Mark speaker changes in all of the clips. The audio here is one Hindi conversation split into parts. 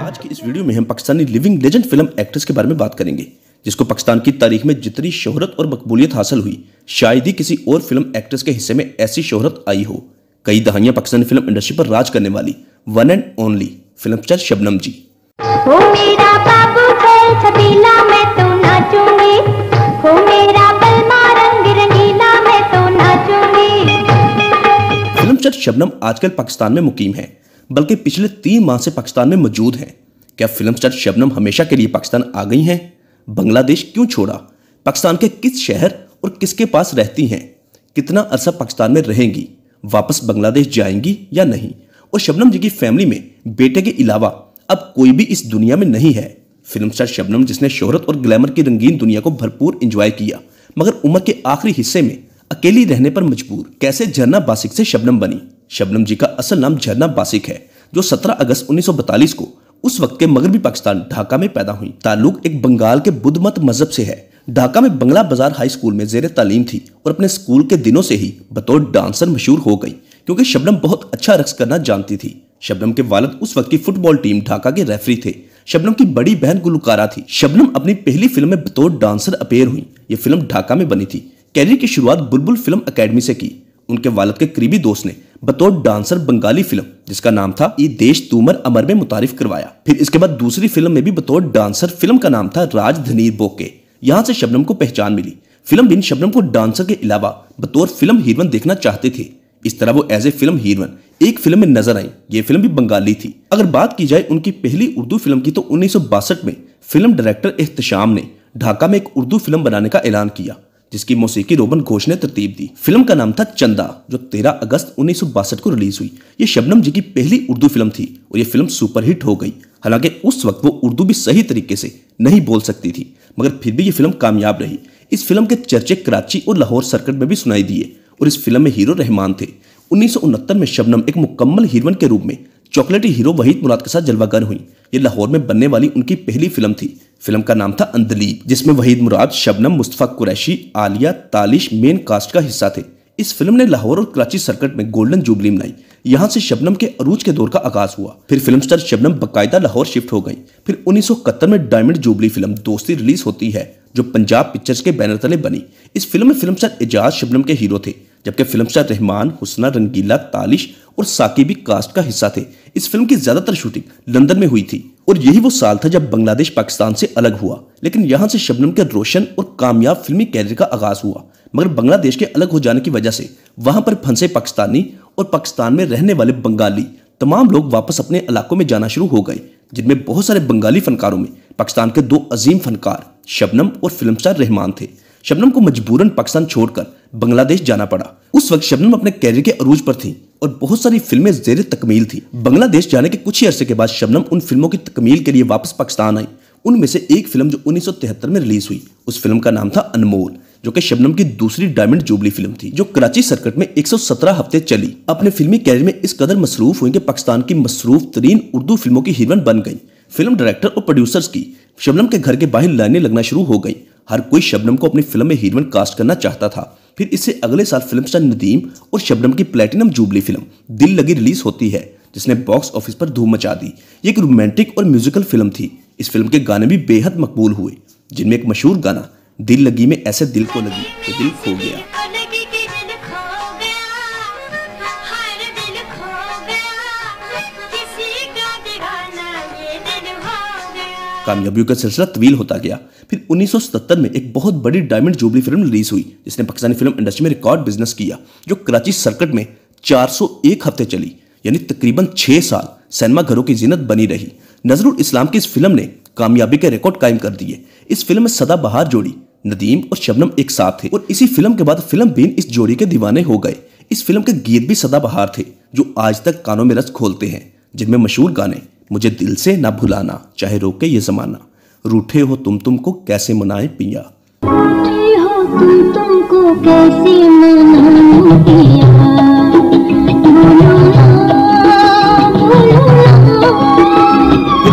Speaker 1: आज की इस वीडियो में हम Pakistani living legend film actress के बारे में बात करेंगे जिसको पाकिस्तान की तारीख में जितनी शोहरत और मकबूलियत हासिल हुई शायद ही किसी और फिल्म एक्ट्रेस के हिस्से में ऐसी शोहरत आई हो कई दहाइयां पाकिस्तानी फिल्म इंडस्ट्री पर राज करने वाली one and only film star Shabnam ji ओ मेरा बाबू मैं तो नाचूंगी शबनम आजकल पाकिस्तान में मुकीम है बल्कि पिछले तीन माह से पाकिस्तान में मौजूद हैं क्या फिल्म स्टार शबनम हमेशा के लिए पाकिस्तान आ गई हैं बांग्लादेश क्यों छोड़ा पाकिस्तान के किस शहर और किसके पास रहती हैं कितना अरसा पाकिस्तान में रहेंगी वापस बांग्लादेश जाएंगी या नहीं और शबनम जी की फैमिली में बेटे के अलावा अब कोई भी इस दुनिया में नहीं है फिल्म स्टार शबनम जिसने शोहरत और ग्लैमर की रंगीन दुनिया को भरपूर इंजॉय किया मगर उम्र के आखिरी हिस्से में अकेली रहने पर मजबूर कैसे झरना बासिक से शबनम बनी शबनम जी का असल नाम झरना बासिक है जो 17 अगस्त 1942 को उस वक्त के मगरबी पाकिस्तान ढाका में पैदा हुई ताल्लुक एक बंगाल के बुद्ध मत मजहब से है ढाका में बंगला बाजार हाई स्कूल में जेर तालीम थी और अपने स्कूल के दिनों से ही बतौर डांसर मशहूर हो गई क्योंकि शबनम बहुत अच्छा रक्स करना जानती थी शबनम के वालद उस वक्त की फुटबॉल टीम ढाका के रेफरी थे शबनम की बड़ी बहन गुलकारा थी शबनम अपनी पहली फिल्म में बतौर डांसर अपेयर हुई ये फिल्म ढाका में बनी थी कैरियर की शुरुआत बुलबुल फिल्म अकेडमी से की उनके वालद के करीबी दोस्त ने बतौर डांसर बंगाली फिल्म जिसका नाम था ये देश तूमर अमर में मुतारिफ करवाया फिर इसके बाद दूसरी फिल्म में भी बतौर डांसर फिल्म का नाम था राज धनीर बोके यहाँ से शबनम को पहचान मिली फिल्म बिन शबनम को डांसर के अलावा बतौर फिल्म हीरोइन देखना चाहते थे इस तरह वो एज ए फिल्म हीरोइन एक फिल्म में नजर आई ये फिल्म भी बंगाली थी अगर बात की जाए उनकी पहली उर्दू फिल्म की तो उन्नीस में फिल्म डायरेक्टर एहतशाम ने ढाका में एक उर्दू फिल्म बनाने का ऐलान किया जिसकी मौसीकी रोबन घोष ने तरतीब दी फिल्म का नाम था चंदा जो 13 अगस्त उन्नीस को रिलीज हुई ये शबनम जी की पहली उर्दू फिल्म थी और ये फिल्म सुपरहिट हो गई हालांकि उस वक्त वो उर्दू भी सही तरीके से नहीं बोल सकती थी मगर फिर भी ये फिल्म कामयाब रही इस फिल्म के चर्चे कराची और लाहौर सर्कट में भी सुनाई दिए और इस फिल्म में हीरो रहमान थे उन्नीस में शबनम एक मुकम्मल हीरोइन के रूप में चॉकलेटी हीरो वहीद मुराद के साथ जलवागर हुई ये लाहौर में बनने वाली उनकी पहली फिल्म थी फिल्म का नाम था अंदलीप जिसमें वहीद मुराद शबनम मुस्तफ़ा कुरैशी आलिया तालिश मेन कास्ट का हिस्सा थे इस फिल्म ने लाहौर और कराची सर्कट में गोल्डन जुबली मनाई यहाँ से शबनम के अरूज के दौर का आगाज हुआ फिर फिल्म स्टार शबनम बकायदा लाहौर शिफ्ट हो गई फिर उन्नीस में diamond jubilee film Dosti release होती है जो पंजाब पिक्चर्स के बैनर तले बनी इस फिल्म में फिल्म स्टार एजाज शबनम के हीरो थे जबकि फिल्मस्टार रहमान हुसना रंगीला तालिश और भी कास्ट का हिस्सा थे इस फिल्म की ज्यादातर शूटिंग लंदन में हुई थी और यही वो साल था जब बांग्लादेश पाकिस्तान से अलग हुआ लेकिन यहाँ से शबनम के रोशन और कामयाब फिल्मी कैरियर का आगाज हुआ मगर बांग्लादेश के अलग हो जाने की वजह से वहां पर फंसे पाकिस्तानी और पाकिस्तान में रहने वाले बंगाली तमाम लोग वापस अपने इलाकों में जाना शुरू हो गए जिनमें बहुत सारे बंगाली फनकारों में पाकिस्तान के दो अजीम फनकार शबनम और स्टार रहमान थे शबनम को मजबूरन पाकिस्तान छोड़कर बांग्लादेश जाना पड़ा उस वक्त शबनम अपने कैरियर के अरूज पर थी और बहुत सारी फिल्में जेर तकमील थी बांग्लादेश जाने के कुछ ही अरसे के बाद शबनम उन फिल्मों की तकमील के लिए वापस पाकिस्तान आई उनमें से एक फिल्म जो उन्नीस में रिलीज हुई उस फिल्म का नाम था अनमोल जो कि शबनम की दूसरी डायमंड जुबली फिल्म थी जो कराची सर्किट में 117 हफ्ते चली अपने फिल्मी कैरियर में इस कदर मसरूफ हुई कि पाकिस्तान की मसरूफ तरीन उर्दू फिल्मों की हीरोइन बन गई फिल्म डायरेक्टर और प्रोड्यूसर्स की शबनम के घर के बाहर लाइनें लगना शुरू हो गई हर कोई शबनम को अपनी फिल्म में हीरोइन कास्ट करना चाहता था फिर इससे अगले साल फिल्म स्टार नदीम और शबनम की प्लेटिनम जुबली फिल्म दिल लगी रिलीज होती है जिसने बॉक्स ऑफिस पर धूम मचा दी ये एक रोमांटिक और म्यूजिकल फिल्म थी इस फिल्म के गाने भी बेहद मकबूल हुए जिनमें एक मशहूर गाना दिल लगी में ऐसे दिल को लगी तो दिल खो गया कामयाबियों का सिलसिला तवील होता गया फिर 1970 में एक बहुत बड़ी डायमंड जुबली फिल्म रिलीज हुई जिसने पाकिस्तानी फिल्म इंडस्ट्री में रिकॉर्ड बिजनेस किया जो कराची सर्किट में 401 हफ्ते चली यानी तकरीबन छः साल सिनेमा घरों की जीनत बनी रही नजरुल इस्लाम की इस फिल्म ने कामयाबी के रिकॉर्ड कायम कर दिए इस फिल्म में सदा बहार जोड़ी नदीम और शबनम एक साथ थे और इसी फिल्म के बाद फिल्म बीन इस जोड़ी के दीवाने हो गए इस फिल्म के गीत भी सदाबहार थे जो आज तक कानों में रस खोलते हैं जिनमें मशहूर गाने मुझे दिल से ना भुलाना चाहे रोके ये जमाना रूठे हो तुम तुमको कैसे मनाए पिया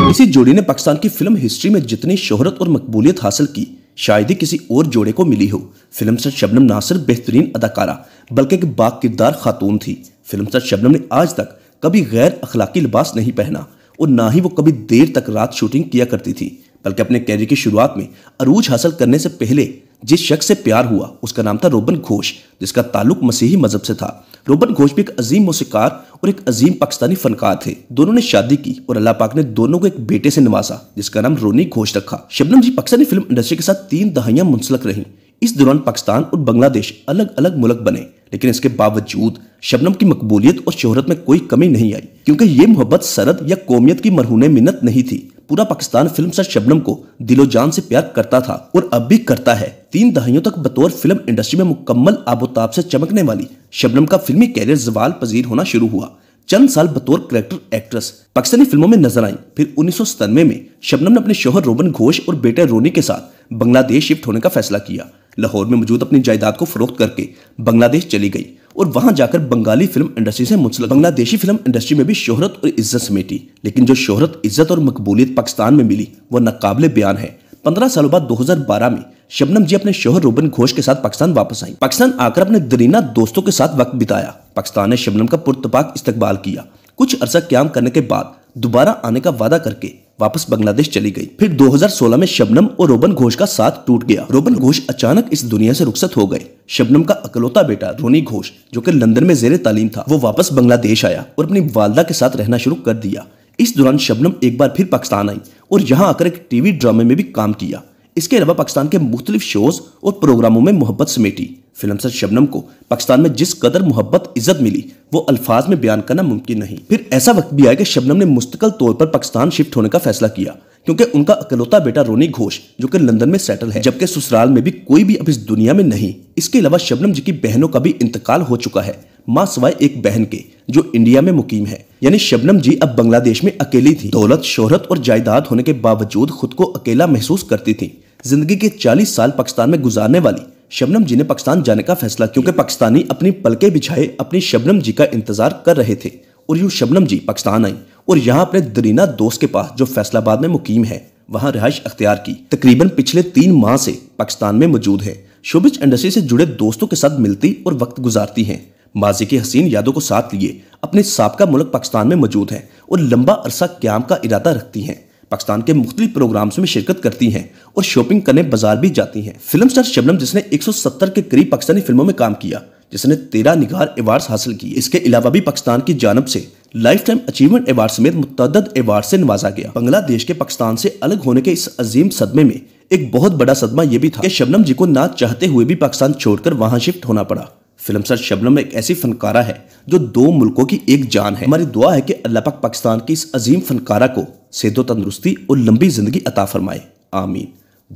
Speaker 1: इसी जोड़ी ने पाकिस्तान की फिल्म हिस्ट्री में जितनी शोहरत और मकबूलियत हासिल की शायद ही किसी और जोड़े को मिली हो फिल्म सर शबनम ना सिर्फ बेहतरीन अदाकारा बल्कि एक बाग किरदार खातून थी फिल्म सर शबनम ने आज तक कभी गैर अखलाकी लिबास नहीं पहना और ना ही वो कभी देर तक रात शूटिंग किया करती थी बल्कि अपने कैरियर की शुरुआत में अरूज हासिल करने से पहले जिस शख्स से प्यार हुआ उसका नाम था रोबन घोष जिसका ताल्लुक मसीही मजहब से था रोबन घोष भी एक अजीम मौसीकार और एक अजीम पाकिस्तानी फनकार थे दोनों ने शादी की और अल्लाह पाक ने दोनों को एक बेटे से नवाजा जिसका नाम रोनी घोष रखा शबनम जी पाकिस्तानी फिल्म इंडस्ट्री के साथ तीन दहाइयां मुंसलक रहीं इस दौरान पाकिस्तान और बांग्लादेश अलग अलग मुल्क बने लेकिन इसके बावजूद शबनम की मकबूलियत और शोहरत में कोई कमी नहीं आई क्योंकि ये मोहब्बत सरद या कौमियत की मरहूने मिन्नत नहीं थी पूरा पाकिस्तान फिल्म सर शबनम को दिलो जान से प्यार करता था और अब भी करता है तीन दहाइयों तक बतौर फिल्म इंडस्ट्री में मुकम्मल आबोताब से चमकने वाली शबनम का फिल्मी कैरियर जवाल पजीर होना शुरू हुआ चंद साल बतौर करेक्टर एक्ट्रेस पाकिस्तानी फिल्मों में नजर आई फिर उन्नीस में शबनम ने अपने शोहर रोबन घोष और बेटे रोनी के साथ बांग्लादेश शिफ्ट होने का फैसला किया लाहौर में मौजूद अपनी जायदाद को फरोख्त करके बांग्लादेश चली गई और वहां जाकर बंगाली फिल्म इंडस्ट्री से मुंसलिक बांग्लादेशी फिल्म इंडस्ट्री में भी शोहरत और इज्जत समेटी लेकिन जो शोहरत इज्जत और मकबूलियत पाकिस्तान में मिली वह नाकबले बयान है पंद्रह सालों बाद 2012 में शबनम जी अपने शोहर रूबन घोष के साथ पाकिस्तान वापस आई पाकिस्तान आकर अपने दरीना दोस्तों के साथ वक्त बिताया पाकिस्तान ने शबनम का पुरतपाक इस्तकबाल किया कुछ अरसा क्याम करने के बाद दोबारा आने का वादा करके वापस बांग्लादेश चली गई फिर 2016 में शबनम और रोबन घोष का साथ टूट गया रोबन घोष अचानक इस दुनिया से रुखसत हो गए शबनम का अकलौता बेटा रोनी घोष जो कि लंदन में जेर तालीम था वो वापस बांग्लादेश आया और अपनी वालदा के साथ रहना शुरू कर दिया इस दौरान शबनम एक बार फिर पाकिस्तान आई और यहाँ आकर एक टीवी ड्रामे में भी काम किया इसके अलावा पाकिस्तान के मुख्तलिफ शोज और प्रोग्रामों में मोहब्बत समेटी फिल्म सर शबनम को पाकिस्तान में जिस कदर मोहब्बत इज्जत मिली वो अल्फाज में बयान करना मुमकिन नहीं फिर ऐसा वक्त भी आया कि शबनम ने मुस्तकल तौर पर पाकिस्तान शिफ्ट होने का फैसला किया क्योंकि उनका अकलौता बेटा रोनी घोष जो कि लंदन में सेटल है जबकि ससुराल में भी कोई भी अब इस दुनिया में नहीं इसके अलावा शबनम जी की बहनों का भी इंतकाल हो चुका है माँ सवाए एक बहन के जो इंडिया में मुकीम है यानी शबनम जी अब बांग्लादेश में अकेली थी दौलत शोहरत और जायदाद होने के बावजूद खुद को अकेला महसूस करती थी जिंदगी के 40 साल पाकिस्तान में गुजारने वाली शबनम जी ने पाकिस्तान जाने का फैसला क्योंकि पाकिस्तानी अपनी पलके बिछाए अपनी शबनम जी का इंतजार कर रहे थे और यूं शबनम जी पाकिस्तान आई और यहाँ अपने दरीना दोस्त के पास जो फैसलाबाद में मुकीम है वहाँ रिहाइश अख्तियार की तकरीबन पिछले तीन माह से पाकिस्तान में मौजूद है शोबिज इंडस्ट्री से जुड़े दोस्तों के साथ मिलती और वक्त गुजारती है माजी के हसीन यादों को साथ लिए अपने सबका मुल्क पाकिस्तान में मौजूद है और लंबा अरसा क्याम का इरादा रखती हैं पाकिस्तान के मुख्तलिफ प्रोग्राम्स में शिरकत करती हैं और शॉपिंग करने बाजार भी जाती हैं फिल्म स्टार शबनम जिसने 170 के करीब पाकिस्तानी फिल्मों में काम किया जिसने तेरह निगार अवार्ड्स हासिल किए इसके अलावा भी पाकिस्तान की जानब से लाइफ टाइम अचीवमेंट अवार्ड समेत मुतद अवार्ड से नवाजा गया बांग्लादेश के पाकिस्तान से अलग होने के इस अजीम सदमे में एक बहुत बड़ा सदमा यह भी था कि शबनम जी को ना चाहते हुए भी पाकिस्तान छोड़कर वहां शिफ्ट होना पड़ा फिल्म सर शबनम एक ऐसी फनकारा है जो दो मुल्कों की एक जान है हमारी दुआ है कि अल्लाह पाक पाकिस्तान की इस अजीम फनकारा को सेहत तंदुरुस्ती और लंबी ज़िंदगी अता फरमाए आमीन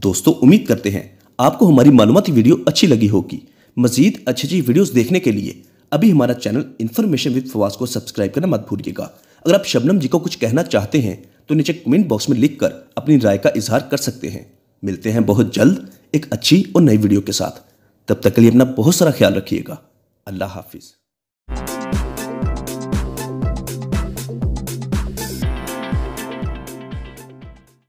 Speaker 1: दोस्तों उम्मीद करते हैं आपको हमारी मालूमती वीडियो अच्छी लगी होगी मजीद अच्छी अच्छी वीडियोज़ देखने के लिए अभी हमारा चैनल इन्फॉर्मेशन विद फवाज को सब्सक्राइब करना मत भूलिएगा अगर आप शबनम जी को कुछ कहना चाहते हैं तो नीचे कमेंट बॉक्स में लिख कर अपनी राय का इजहार कर सकते हैं मिलते हैं बहुत जल्द एक अच्छी और नई वीडियो के साथ तब तक के लिए अपना बहुत सारा ख्याल रखिएगा अल्लाह हाफिज़